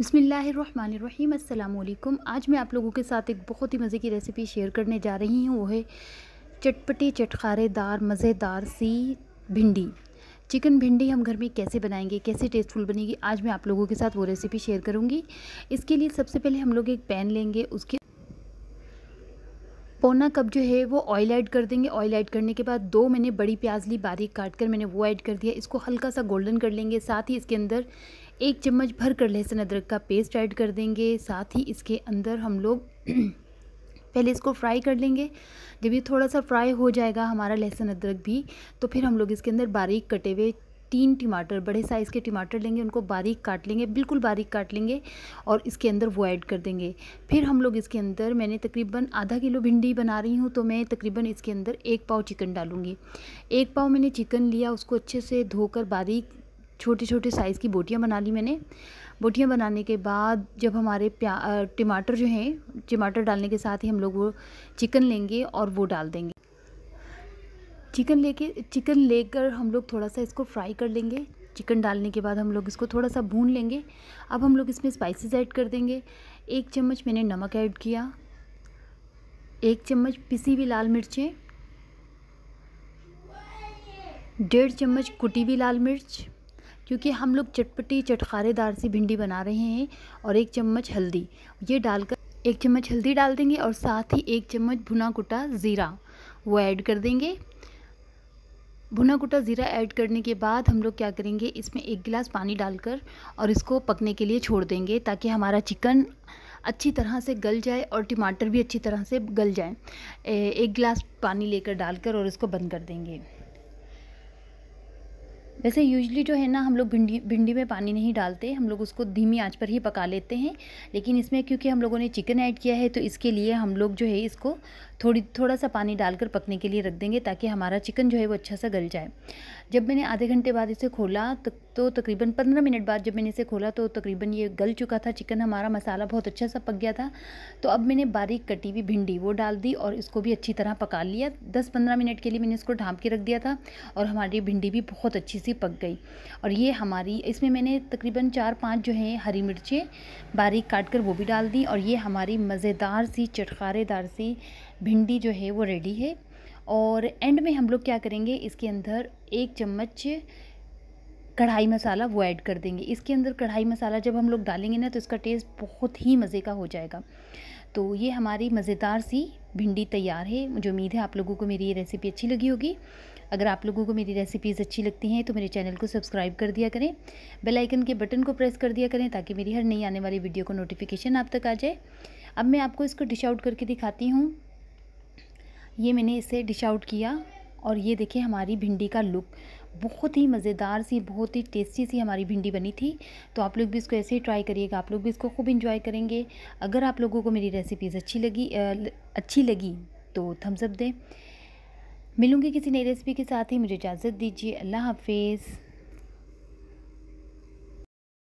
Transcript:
बसमीम अल्लाम आज मैं आप लोगों के साथ एक बहुत ही मज़े की रेसिपी शेयर करने जा रही हूँ वो है चटपटी चटखारेदार मज़ेदार सी भिंडी चिकन भिंडी हम घर में कैसे बनाएंगे कैसे टेस्टफुल बनेगी आज मैं आप लोगों के साथ वो रेसिपी शेयर करूँगी इसके लिए सबसे पहले हम लोग एक पैन लेंगे उसके पौना कप जो है वो ऑयल ऐड कर देंगे ऑयल ऐड करने के बाद दो मैंने बड़ी प्याज ली बारीक काट कर मैंने वो ऐड कर दिया इसको हल्का सा गोल्डन कर लेंगे साथ ही इसके अंदर एक चम्मच भर कर लहसुन अदरक का पेस्ट ऐड कर देंगे साथ ही इसके अंदर हम लोग पहले इसको फ्राई कर लेंगे जब ये थोड़ा सा फ्राई हो जाएगा हमारा लहसुन अदरक भी तो फिर हम लोग इसके अंदर बारीक कटे हुए तीन टमाटर बड़े साइज़ के टमाटर लेंगे उनको बारीक काट लेंगे बिल्कुल बारीक काट लेंगे और इसके अंदर वो ऐड कर देंगे फिर हम लोग इसके अंदर मैंने तकरीबन आधा किलो भिंडी बना रही हूँ तो मैं तकरीबन इसके अंदर एक पाव चिकन डालूँगी एक पाव मैंने चिकन लिया उसको अच्छे से धोकर बारीक छोटे छोटे साइज़ की बोटियाँ बना ली मैंने बोटियाँ बनाने के बाद जब हमारे प्या टमाटर जो हैं टमाटर डालने के साथ ही हम लोग वो चिकन लेंगे और वो डाल देंगे चिकन लेके चिकन लेकर हम लोग थोड़ा सा इसको फ्राई कर लेंगे चिकन डालने के बाद हम लोग इसको थोड़ा सा भून लेंगे अब हम लोग इसमें स्पाइसेस ऐड कर देंगे एक चम्मच मैंने नमक ऐड किया एक चम्मच पिसी हुई लाल मिर्चें डेढ़ चम्मच कुटी हुई लाल मिर्च क्योंकि हम लोग चटपटी चटखारेदार सी भिंडी बना रहे हैं और एक चम्मच हल्दी ये डालकर एक चम्मच हल्दी डाल देंगे और साथ ही एक चम्मच भुना कुटा ज़ीरा वो ऐड कर देंगे भुना कुटा ज़ीरा ऐड करने के बाद हम लोग क्या करेंगे इसमें एक गिलास पानी डालकर और इसको पकने के लिए छोड़ देंगे ताकि हमारा चिकन अच्छी तरह से गल जाए और टमाटर भी अच्छी तरह से गल जाए एक गिलास पानी लेकर डालकर और इसको बंद कर देंगे वैसे यूजली जो है ना हम लोग भिंडी भिंडी में पानी नहीं डालते हम लोग उसको धीमी आंच पर ही पका लेते हैं लेकिन इसमें क्योंकि हम लोगों ने चिकन ऐड किया है तो इसके लिए हम लोग जो है इसको थोड़ी थोड़ा सा पानी डालकर पकने के लिए रख देंगे ताकि हमारा चिकन जो है वो अच्छा सा गल जाए जब मैंने आधे घंटे बाद इसे खोला तो तो तकरीबन पंद्रह मिनट बाद जब मैंने इसे खोला तो तकरीबन ये गल चुका था चिकन हमारा मसाला बहुत अच्छा सा पक गया था तो अब मैंने बारीक कटी हुई भिंडी वो डाल दी और इसको भी अच्छी तरह पका लिया दस पंद्रह मिनट के लिए मैंने इसको ढाँप के रख दिया था और हमारी भिंडी भी बहुत अच्छी सी पक गई और ये हमारी इसमें मैंने तकरीबन चार पाँच जो हैं हरी मिर्चें बारीक काट कर वो भी डाल दी और ये हमारी मज़ेदार सी चटकारेदार सी भिंडी जो है वो रेडी है और एंड में हम लोग क्या करेंगे इसके अंदर एक चम्मच कढ़ाई मसाला वो ऐड कर देंगे इसके अंदर कढ़ाई मसाला जब हम लोग डालेंगे ना तो इसका टेस्ट बहुत ही मज़े का हो जाएगा तो ये हमारी मज़ेदार सी भिंडी तैयार है मुझे उम्मीद है आप लोगों को मेरी ये रेसिपी अच्छी लगी होगी अगर आप लोगों को मेरी रेसिपीज़ अच्छी लगती हैं तो मेरे चैनल को सब्सक्राइब कर दिया करें बेल आइकन के बटन को प्रेस कर दिया करें ताकि मेरी हर नई आने वाली वीडियो को नोटिफिकेशन आप तक आ जाए अब मैं आपको इसको डिश आउट करके दिखाती हूँ ये मैंने इसे डिश आउट किया और ये देखिए हमारी भिंडी का लुक बहुत ही मज़ेदार सी बहुत ही टेस्टी सी हमारी भिंडी बनी थी तो आप लोग भी इसको ऐसे ही ट्राई करिएगा आप लोग भी इसको खूब इन्जॉय करेंगे अगर आप लोगों को मेरी रेसिपीज़ अच्छी लगी अच्छी लगी तो थम्सअप दें मिलूँगी किसी नई रेसिपी के साथ ही मुझे इजाज़त दीजिए अल्लाह हाफिज़